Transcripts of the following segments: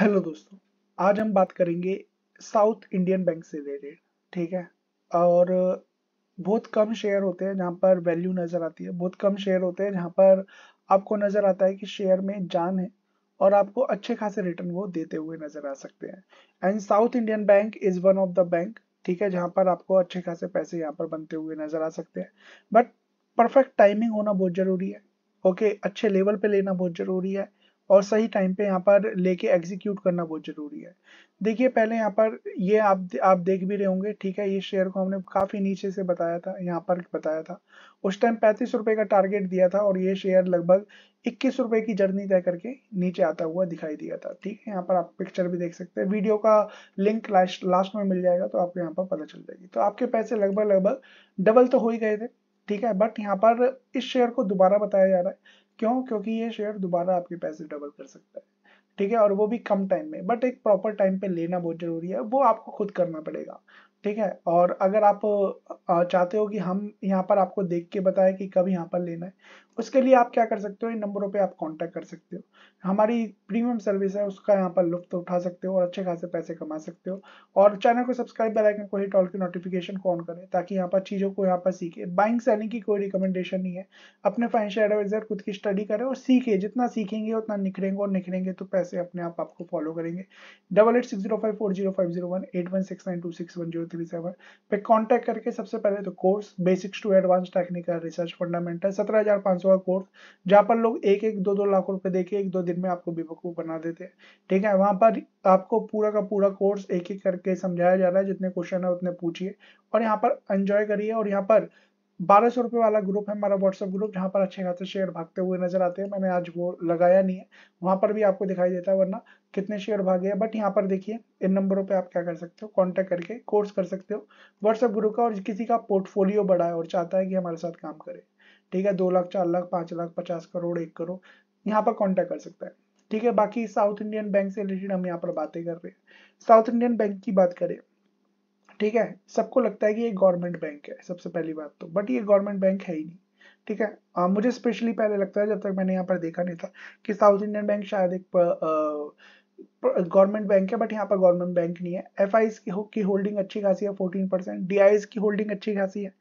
hello दोस्तों आज हम बात करेंगे साउथ इंडियन बैंक से रिलेटेड ठीक है और बहुत कम शेयर होते हैं जहाँ पर वैल्यू नज़र आती है बहुत कम शेयर होते हैं जहाँ पर आपको नज़र आता है कि शेयर में जान है और आपको अच्छे खासे रिटर्न वो देते हुए नज़र आ सकते हैं and South Indian Bank is one of the bank ठीक है जहाँ पर आपको अच्छे खासे पैसे यहाँ पर बनते हुए नज़र आ सकते हैं बट परफेक्ट टाइमिंग होना बहुत ज़रूरी है ओके अच्छे लेवल पे लेना बहुत ज़रूरी है और सही टाइम पे यहाँ पर लेके एग्जीक्यूट करना बहुत ज़रूरी है देखिए पहले यहाँ पर ये आप आप देख भी रहे होंगे ठीक है ये शेयर को हमने काफ़ी नीचे से बताया था यहाँ पर बताया था उस टाइम पैंतीस रुपए का टारगेट दिया था और ये शेयर लगभग इक्कीस रुपए की जर्नी तय करके नीचे आता हुआ दिखाई दिया था ठीक है यहाँ पर आप पिक्चर भी देख सकते हैं वीडियो का लिंक लास्ट लास्ट में मिल जाएगा तो आपको यहाँ पर पता चल जाएगी तो आपके पैसे लगभग लगभग डबल तो हो ही गए थे ठीक है बट यहाँ पर इस शेयर को दोबारा बताया जा रहा है क्यों क्योंकि ये शेयर दोबारा आपके पैसे डबल कर सकता है ठीक है और वो भी कम टाइम में बट एक प्रॉपर टाइम पे लेना बहुत जरूरी है वो आपको खुद करना पड़ेगा ठीक है और अगर आप चाहते हो कि हम यहाँ पर आपको देख के बताएं कि कब यहाँ पर लेना है उसके लिए आप क्या कर सकते हो इन नंबरों पे आप कांटेक्ट कर सकते हो हमारी प्रीमियम सर्विस है उसका यहाँ पर लुफ्त उठा सकते हो और अच्छे खासे पैसे कमा सकते हो और चैनल को सब्सक्राइब बेल आइकन को हिट ऑल की नोटिफिकेशन को ऑन करें ताकि यहाँ पर चीज़ों को यहाँ पर सीखे बाइंग सेलिंग की कोई रिकमेंडेशन नहीं है अपने फाइनेंशियल एडवाइजर खुद की स्टडी करें और सीखे जितना सीखेंगे उतना निखरेंगे और निखरेंगे तो पैसे अपने आप आपको फॉलो करेंगे double eight six zero five four zero five zero one eight one six nine two six one zero three seven पे कॉन्टैक्ट करके सबसे पहले तो course basics to advance technical research fundamental सत्रह हज़ार पांच सौ का कोर्स जहाँ पर लोग एक एक दो दो लाख रुपए देके एक दो दिन में आपको बेवकूफ़ बना देते हैं ठीक है वहाँ पर आपको पूरा का पूरा कोर्स एक एक करके समझाया जा रहा है जितने क्वेश्चन है उतने पूछिए और यहाँ पर एंजॉय करिए और यहाँ पर बारह सौ रुपये वाला ग्रुप है हमारा व्हाट्सअप ग्रुप जहाँ पर अच्छे खासे शेयर भागते हुए नजर आते हैं मैंने आज वो लगाया नहीं है वहाँ पर भी आपको दिखाई देता है वरना कितने शेयर भागे हैं बट यहाँ पर देखिए इन नंबरों पे आप क्या कर सकते हो कांटेक्ट करके कोर्स कर सकते हो व्हाट्सअप ग्रुप का और किसी का पोर्टफोलियो बढ़ाए और चाहता है कि हमारे साथ काम करे ठीक है दो लाख चार लाख पांच लाख पचास करोड़ एक करोड़ यहाँ पर कॉन्टैक्ट कर सकता है ठीक है बाकी साउथ इंडियन बैंक से रिलेटेड हम यहाँ पर बातें कर रहे हैं साउथ इंडियन बैंक की बात करें ठीक है सबको लगता है कि ये गवर्नमेंट बैंक है सबसे पहली बात तो बट ये गवर्नमेंट बैंक है ही नहीं ठीक है आ, मुझे स्पेशली पहले लगता है जब तक मैंने यहाँ पर देखा नहीं था कि साउथ इंडियन बैंक शायद एक गवर्नमेंट बैंक है बट यहाँ पर गवर्नमेंट बैंक नहीं है एफ की, की होल्डिंग अच्छी खासी है फोर्टीन परसेंट डी की होल्डिंग अच्छी खासी है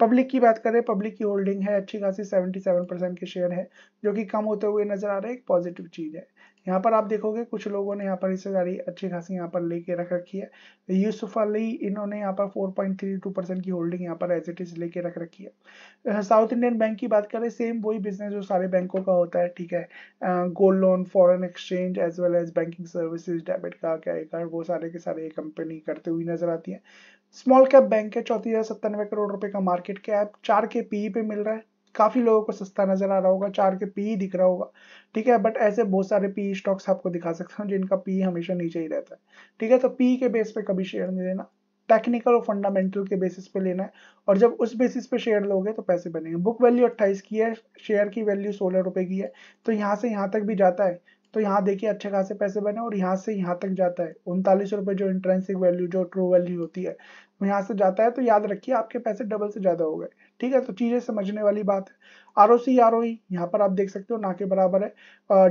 पब्लिक की बात करें पब्लिक की होल्डिंग है अच्छी खासी 77 परसेंट के शेयर है जो कि कम होते हुए नजर आ रहे हैं एक पॉजिटिव चीज है यहाँ पर आप देखोगे कुछ लोगों ने यहाँ पर हिस्सेदारी अच्छी खासी यहाँ पर लेके रख रखी है यूसुफ अली इन्होंने यहाँ पर 4.32 परसेंट की होल्डिंग यहाँ पर एज इट इज लेके रख रखी है साउथ इंडियन बैंक की बात करें सेम वही बिजनेस जो सारे बैंकों का होता है ठीक है gold loan foreign exchange as well as banking services debit card credit card वो सारे के सारे कंपनी करते हुई नजर आती है स्मॉल कैप बैंक है चौथी हज़ार सत्तानवे करोड़ रुपए का मार्केट कैप चार के पीई e पे मिल रहा है काफ़ी लोगों को सस्ता नज़र आ रहा होगा चार के पी दिख रहा होगा ठीक है बट ऐसे बहुत सारे पी स्टॉक्स आपको दिखा सकता हूँ जिनका पी हमेशा नीचे ही रहता है ठीक है तो पी के बेस पे कभी शेयर नहीं लेना टेक्निकल और फंडामेंटल के बेसिस पे लेना है और जब उस बेसिस पे शेयर लोगे तो पैसे बनेंगे बुक वैल्यू अट्ठाईस की है शेयर की वैल्यू सोलह रुपए की है तो यहाँ से यहाँ तक भी जाता है तो यहाँ देखिए अच्छे खासे पैसे बने और यहाँ से यहाँ तक जाता है उनतालीस रुपए जो इंट्रेंसिक वैल्यू जो ट्रू वैल्यू होती है वो यहाँ से जाता है तो याद रखिए आपके पैसे डबल से ज़्यादा हो गए ठीक है तो चीज़ें समझने वाली बात है R O C R O यहाँ पर आप देख सकते हो ना के बराबर है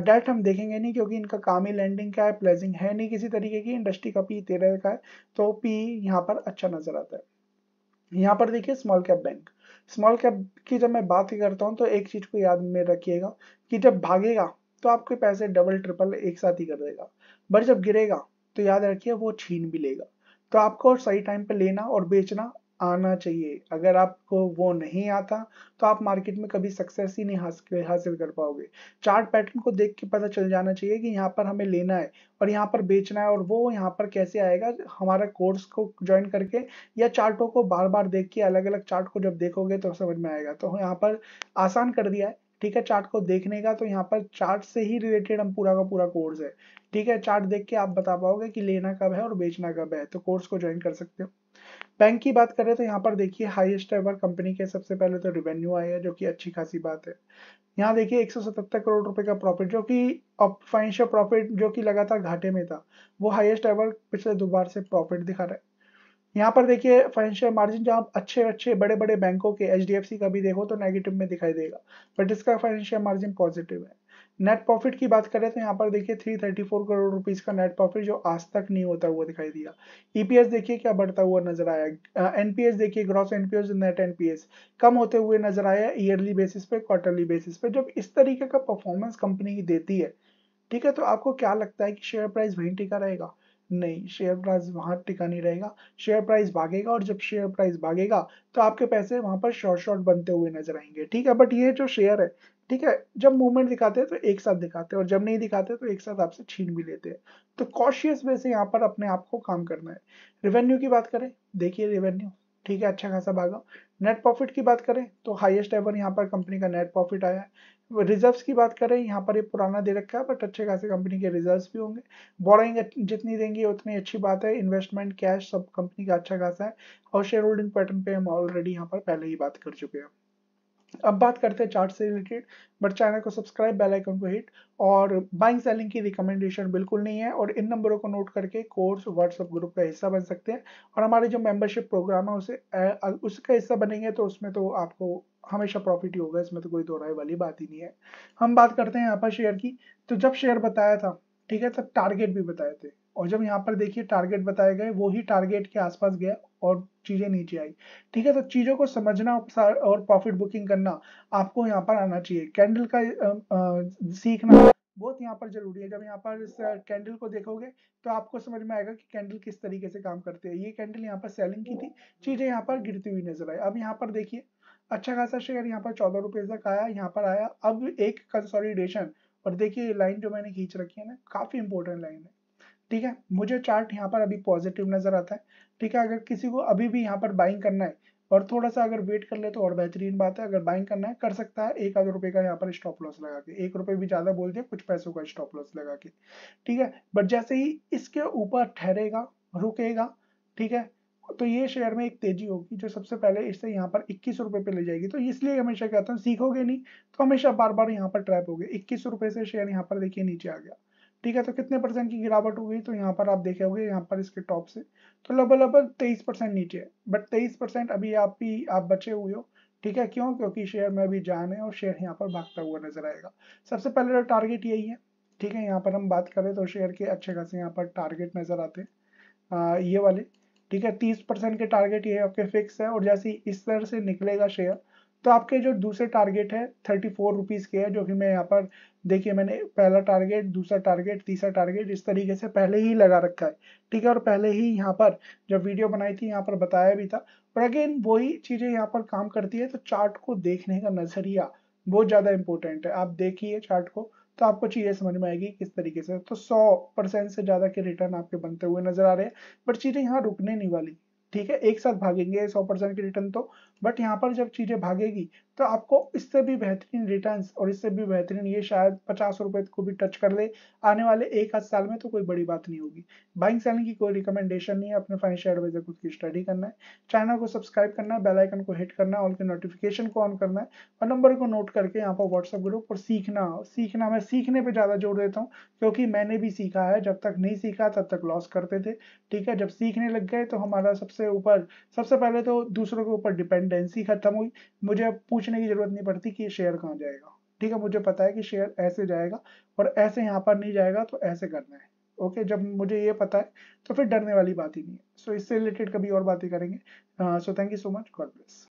डेट हम देखेंगे नहीं क्योंकि इनका काम ही लैंडिंग का है प्लेजिंग है नहीं किसी तरीके की इंडस्ट्री का पी तेरह का है तो पी यहाँ पर अच्छा नजर आता है यहाँ पर देखिए small cap bank small cap की जब मैं बात करता हूँ तो एक चीज़ को याद में रखिएगा कि जब भागेगा तो आपके पैसे डबल ट्रिपल एक साथ ही कर देगा बट जब गिरेगा तो याद रखिए वो छीन भी लेगा तो आपको सही टाइम पे लेना और बेचना आना चाहिए अगर आपको वो नहीं आता तो आप मार्केट में कभी सक्सेस ही नहीं हासिल कर पाओगे चार्ट पैटर्न को देख के पता चल जाना चाहिए कि यहाँ पर हमें लेना है और यहाँ पर बेचना है और वो यहाँ पर कैसे आएगा हमारा कोर्स को ज्वाइन करके या चार्टों को बार बार देख के अलग अलग चार्ट को जब देखोगे तो समझ में आएगा तो यहाँ पर आसान कर दिया है ठीक है चार्ट को देखने का तो यहाँ पर चार्ट से ही रिलेटेड हम पूरा का पूरा कोर्स है ठीक है चार्ट देख के आप बता पाओगे कि लेना कब है और बेचना कब है तो कोर्स को ज्वाइन कर सकते हो बैंक की बात करें तो यहाँ पर देखिए हाईएस्ट एवर कंपनी के सबसे पहले तो रिवेन्यू आया है जो कि अच्छी खासी बात है यहाँ देखिए 177 करोड़ रुपए का प्रॉफिट जो कि फाइनेंशियल प्रॉफिट जो कि लगातार घाटे में था वो हाईएस्ट एवर पिछले दो बार से प्रॉफिट दिखा रहा है यहाँ पर देखिए फाइनेंशियल मार्जिन जहाँ अच्छे अच्छे बड़े बड़े बैंकों के एच का भी देखो तो नेगेटिव में दिखाई देगा बट इसका फाइनेंशियल मार्जिन पॉजिटिव है नेट प्रॉफिट की बात करें तो यहाँ पर देखिए 334 करोड़ रुपीस का नेट प्रॉफिट जो आज तक नहीं होता हुआ दिखाई दिया ईपीएस e देखिए क्या बढ़ता हुआ नजर आया एनपीएस देखिए ग्रॉस एनपीएस नेट एनपीएस कम होते हुए नजर आया ईयरली बेसिस पे क्वार्टरली बेसिस पे जब इस तरीके का परफॉर्मेंस कंपनी की देती है ठीक है तो आपको क्या लगता है कि शेयर प्राइस वहीं टिका रहेगा नहीं शेयर प्राइस वहां टिका नहीं रहेगा शेयर प्राइस भागेगा और जब शेयर प्राइस भागेगा तो आपके पैसे वहां पर शॉर्ट शॉर्ट बनते हुए नजर आएंगे ठीक है बट ये जो शेयर है ठीक है जब मूवमेंट दिखाते हैं तो एक साथ दिखाते हैं और जब नहीं दिखाते तो एक साथ आपसे छीन भी लेते हैं तो कॉशियस वे से यहाँ पर अपने आप को काम करना है रेवेन्यू की बात करें देखिए रेवेन्यू ठीक है अच्छा खासा भागा नेट प्रॉफिट की बात करें तो हाईएस्ट एवर यहाँ पर कंपनी का नेट प्रॉफिट आया है रिजर्व्स की बात करें यहाँ पर ये पुराना दे रखा है बट अच्छे खासे कंपनी के रिजर्व्स भी होंगे बोरिंग जितनी देंगी उतनी अच्छी बात है इन्वेस्टमेंट कैश सब कंपनी का अच्छा खासा है और शेयर होल्डिंग पैटर्न पे हम ऑलरेडी यहाँ पर पहले ही बात कर चुके हैं अब बात करते हैं चार्ट से रिलेटेड बट चैनल को सब्सक्राइब बेल आइकन को हिट और बाइंग सेलिंग की रिकमेंडेशन बिल्कुल नहीं है और इन नंबरों को नोट करके कोर्स व्हाट्सएप ग्रुप का हिस्सा बन सकते हैं और हमारे जो मेंबरशिप प्रोग्राम है उसे उसका हिस्सा बनेंगे तो उसमें तो आपको हमेशा प्रॉफिट ही होगा इसमें तो कोई दोहराई वाली बात ही नहीं है हम बात करते हैं यहाँ पर शेयर की तो जब शेयर बताया था ठीक है तब टारगेट भी बताए थे और जब यहाँ पर देखिए टारगेट बताए गए वो ही टारगेट के आसपास गया और चीजें नीचे आई ठीक है तो चीजों को समझना और प्रॉफिट बुकिंग करना आपको यहाँ पर आना चाहिए कैंडल का आ, आ, सीखना बहुत यहाँ पर जरूरी है जब यहाँ पर इस कैंडल को देखोगे तो आपको समझ में आएगा कि कैंडल किस तरीके से काम करते हैं ये कैंडल यहाँ पर सेलिंग की थी चीजें यहाँ पर गिरती हुई नजर आई अब यहाँ पर देखिए अच्छा खासा शेयर यहाँ पर चौदह रुपए तक आया यहाँ पर आया अब एक कंसोलिडेशन और देखिए लाइन जो मैंने खींच रखी है ना काफ़ी इंपोर्टेंट लाइन है ठीक है मुझे चार्ट यहाँ पर अभी पॉजिटिव नज़र आता है ठीक है अगर किसी को अभी भी यहाँ पर बाइंग करना है और थोड़ा सा अगर वेट कर ले तो और बेहतरीन बात है अगर बाइंग करना है कर सकता है एक आध रुपए का यहाँ पर स्टॉप लॉस लगा के एक रुपये भी ज़्यादा बोल दिया कुछ पैसों का स्टॉप लॉस लगा के ठीक है बट जैसे ही इसके ऊपर ठहरेगा रुकेगा ठीक है तो ये शेयर में एक तेजी होगी जो सबसे पहले इससे यहाँ पर इक्कीस रुपए पे ले जाएगी तो इसलिए हमेशा कहता हूँ सीखोगे नहीं तो हमेशा बार बार यहाँ पर ट्रैप हो गए इक्कीस रुपए से शेयर यहाँ पर देखिए नीचे आ गया ठीक है तो कितने परसेंट की गिरावट हो गई तो यहाँ पर आप देखे होगे यहाँ पर इसके टॉप से तो लगभग लगभग तेईस परसेंट नीचे है बट तेईस परसेंट अभी आप ही आप बचे हुए हो ठीक है क्यों क्योंकि शेयर में अभी जान है और शेयर यहाँ पर भागता हुआ नजर आएगा सबसे पहले तो टारगेट यही है ठीक है यहाँ पर हम बात करें तो शेयर के अच्छे खासे यहाँ पर टारगेट नजर आते हैं ये वाले ठीक है तीस परसेंट के टारगेट ये आपके फिक्स है और जैसे इस तरह से निकलेगा शेयर तो आपके जो दूसरे टारगेट है थर्टी फोर रुपीज़ के है जो कि मैं यहाँ पर देखिए मैंने पहला टारगेट दूसरा टारगेट तीसरा टारगेट इस तरीके से पहले ही लगा रखा है ठीक है और पहले ही यहाँ पर जब वीडियो बनाई थी यहाँ पर बताया भी था और अगेन वही चीज़ें यहाँ पर काम करती है तो चार्ट को देखने का नज़रिया बहुत ज़्यादा इंपॉर्टेंट है आप देखिए चार्ट को तो आपको चीज़ें समझ में आएगी किस तरीके से तो सौ परसेंट से ज़्यादा के रिटर्न आपके बनते हुए नजर आ रहे हैं बट चीज़ें यहाँ रुकने नहीं वाली ठीक है एक साथ भागेंगे सौ परसेंट के रिटर्न तो बट यहाँ पर जब चीज़ें भागेगी तो आपको इससे भी बेहतरीन रिटर्न्स और इससे भी बेहतरीन ये शायद पचास रुपए को भी टच कर ले आने वाले एक आध साल में तो कोई बड़ी बात नहीं होगी बाइंग सेलिंग की कोई रिकमेंडेशन नहीं है अपने फाइनेंशियल एडवाइजर खुद की स्टडी करना है चैनल को सब्सक्राइब करना है बेलाइकन को हिट करना है ऑल के नोटिफिकेशन को ऑन करना है और नंबर को नोट करके यहाँ पर व्हाट्सअप ग्रुप और सीखना सीखना मैं सीखने पर ज़्यादा जोर देता हूँ क्योंकि मैंने भी सीखा है जब तक नहीं सीखा तब तक लॉस करते थे ठीक है जब सीखने लग गए तो हमारा सबसे ऊपर सबसे पहले तो दूसरों के ऊपर डिपेंडेंसी खत्म हुई मुझे पूछ सोचने की जरूरत नहीं पड़ती कि शेयर कहाँ जाएगा ठीक है मुझे पता है कि शेयर ऐसे जाएगा और ऐसे यहाँ पर नहीं जाएगा तो ऐसे करना है ओके जब मुझे ये पता है तो फिर डरने वाली बात ही नहीं है सो इससे रिलेटेड कभी और बातें करेंगे so thank you so much God bless